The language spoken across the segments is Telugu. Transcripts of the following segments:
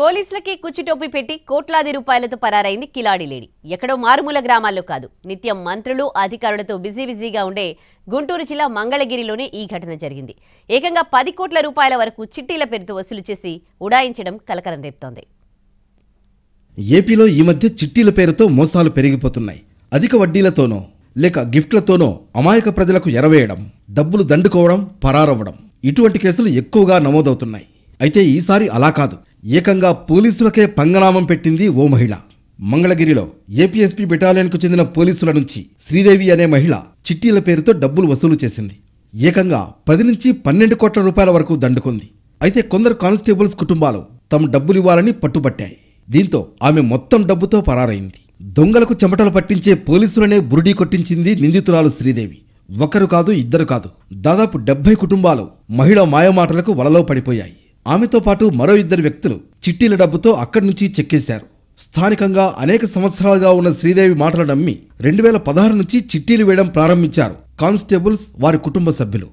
పోలీసులకి కుచ్చిటోపి పెట్టి కోట్లాది రూపాయలతో పరారైంది కిలాడి లేడీ ఎక్కడో మారుమూల గ్రామాల్లో కాదు నిత్యం మంత్రులు అధికారులతో బిజీ బిజీగా ఉండే గుంటూరు జిల్లా మంగళగిరిలోనే ఈ ఘటన జరిగింది ఏకంగా పది కోట్ల రూపాయల వరకు చిట్టీల పేరుతో వసూలు చేసి ఉడాయించడం కలకలం రేపుతోంది ఏపీలో ఈ మధ్య చిట్టీల పేరుతో మోసాలు పెరిగిపోతున్నాయి అధిక వడ్డీలతోనో లేక గిఫ్ట్లతోనో అమాయక ప్రజలకు ఎరవేయడం డబ్బులు దండుకోవడం పరారవ్వడం ఇటువంటి కేసులు ఎక్కువగా నమోదవుతున్నాయి అయితే ఈసారి అలా కాదు ఏకంగా పోలీసులకే పంగనామం పెట్టింది ఓ మహిళ మంగళగిరిలో ఏపీఎస్పీ బెటాలియన్కు చెందిన పోలీసుల నుంచి శ్రీదేవి అనే మహిళ చిట్టీల పేరుతో డబ్బులు వసూలు చేసింది ఏకంగా పది నుంచి పన్నెండు కోట్ల రూపాయల వరకు దండుకుంది అయితే కొందరు కానిస్టేబుల్స్ కుటుంబాలు తమ డబ్బులివ్వాలని పట్టుబట్టాయి దీంతో ఆమె మొత్తం డబ్బుతో పరారైంది దొంగలకు చెమటలు పట్టించే పోలీసులనే బురుడీ కొట్టించింది నిందితురాలు శ్రీదేవి ఒకరు కాదు ఇద్దరు కాదు దాదాపు డెబ్బై కుటుంబాలు మహిళ మాయమాటలకు వలలో పడిపోయాయి ఆమెతో పాటు మరో ఇద్దరు వ్యక్తులు చిట్టీల డబ్బుతో అక్కడి నుంచి చెక్కేశారు స్థానికంగా అనేక సంవత్సరాలుగా ఉన్న శ్రీదేవి మాటలు నమ్మి రెండు వేల పదహారు నుంచి చిట్టీలు వేయడం ప్రారంభించారు కానిస్టేబుల్స్ వారి కుటుంబ సభ్యులు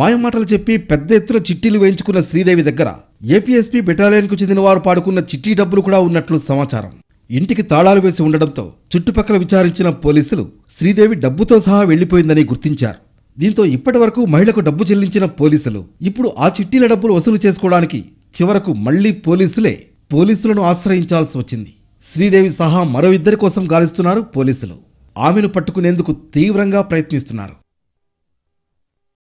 మాయ మాటలు చెప్పి పెద్ద ఎత్తున చిట్టీలు వేయించుకున్న శ్రీదేవి దగ్గర ఏపీఎస్పీ బెటాలియన్కు చెందిన వారు పాడుకున్న చిట్టీ డబ్బులు కూడా ఉన్నట్లు సమాచారం ఇంటికి తాళాలు వేసి ఉండడంతో చుట్టుపక్కల విచారించిన పోలీసులు శ్రీదేవి డబ్బుతో సహా వెళ్లిపోయిందని గుర్తించారు దీంతో ఇప్పటి వరకు మహిళకు డబ్బు చెల్లించిన పోలీసులు ఇప్పుడు ఆ చిట్టీల డబ్బులు వసూలు చేసుకోవడానికి చివరకు మళ్లీ పోలీసులే పోలీసులను ఆశ్రయించాల్సి వచ్చింది శ్రీదేవి సహా మరో ఇద్దరి కోసం గాలిస్తున్నారు పోలీసులు ఆమెను పట్టుకునేందుకు తీవ్రంగా ప్రయత్నిస్తున్నారు